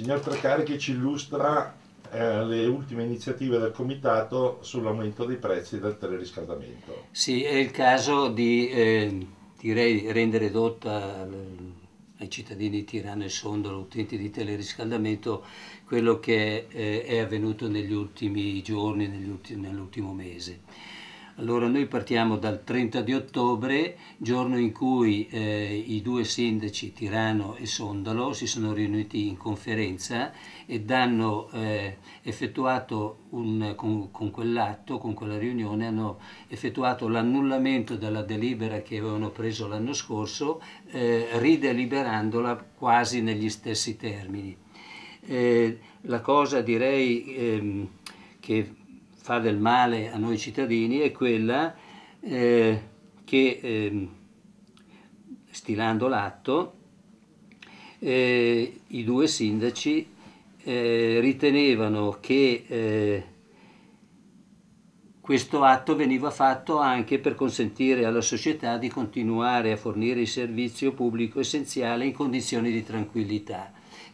Signor Trecarichi ci illustra eh, le ultime iniziative del Comitato sull'aumento dei prezzi del teleriscaldamento. Sì, è il caso di eh, direi, rendere dotta ai cittadini Tirano Tirana e Sondolo, utenti di teleriscaldamento, quello che eh, è avvenuto negli ultimi giorni, nell'ultimo mese. Allora noi partiamo dal 30 di ottobre, giorno in cui eh, i due sindaci Tirano e Sondalo si sono riuniti in conferenza ed hanno eh, effettuato un, con, con quell'atto, con quella riunione, hanno effettuato l'annullamento della delibera che avevano preso l'anno scorso, eh, rideliberandola quasi negli stessi termini. Eh, la cosa direi ehm, che fa del male a noi cittadini è quella eh, che, eh, stilando l'atto, eh, i due sindaci eh, ritenevano che eh, questo atto veniva fatto anche per consentire alla società di continuare a fornire il servizio pubblico essenziale in condizioni di tranquillità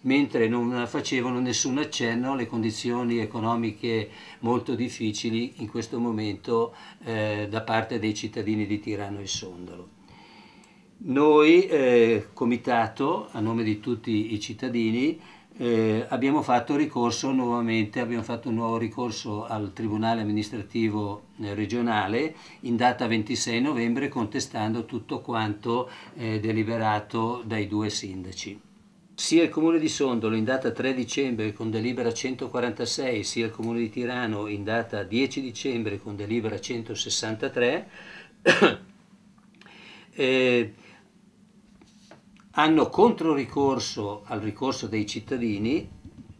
mentre non facevano nessun accenno alle condizioni economiche molto difficili in questo momento eh, da parte dei cittadini di Tirano e Sondalo. Noi, eh, comitato, a nome di tutti i cittadini, eh, abbiamo fatto ricorso nuovamente, abbiamo fatto un nuovo ricorso al Tribunale amministrativo eh, regionale in data 26 novembre contestando tutto quanto eh, deliberato dai due sindaci sia il Comune di Sondolo in data 3 dicembre con delibera 146, sia il Comune di Tirano in data 10 dicembre con delibera 163, eh, hanno controricorso al ricorso dei cittadini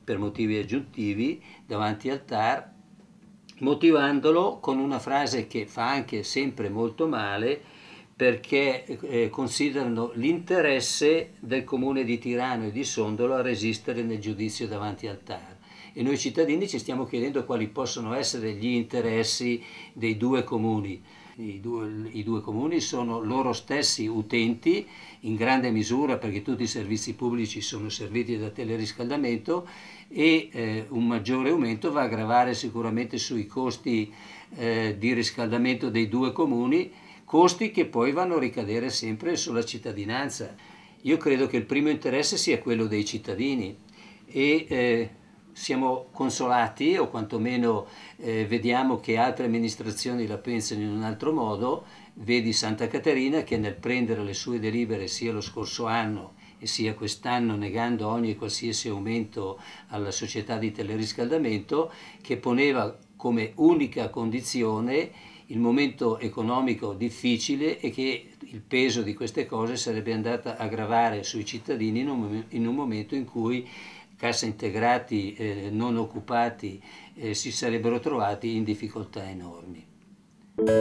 per motivi aggiuntivi davanti al TAR, motivandolo con una frase che fa anche sempre molto male, perché eh, considerano l'interesse del comune di Tirano e di Sondolo a resistere nel giudizio davanti al TAR. E noi cittadini ci stiamo chiedendo quali possono essere gli interessi dei due comuni. I due, I due, comuni sono loro stessi utenti in grande misura perché tutti i servizi pubblici sono serviti da teleriscaldamento e eh, un maggiore aumento va a gravare sicuramente sui costi eh, di riscaldamento dei due comuni costi che poi vanno a ricadere sempre sulla cittadinanza. Io credo che il primo interesse sia quello dei cittadini e eh, siamo consolati o quantomeno eh, vediamo che altre amministrazioni la pensano in un altro modo, vedi Santa Caterina che nel prendere le sue delibere sia lo scorso anno e sia quest'anno negando ogni e qualsiasi aumento alla società di teleriscaldamento che poneva come unica condizione il momento economico difficile e che il peso di queste cose sarebbe andato a gravare sui cittadini in un, in un momento in cui cassa integrati eh, non occupati eh, si sarebbero trovati in difficoltà enormi.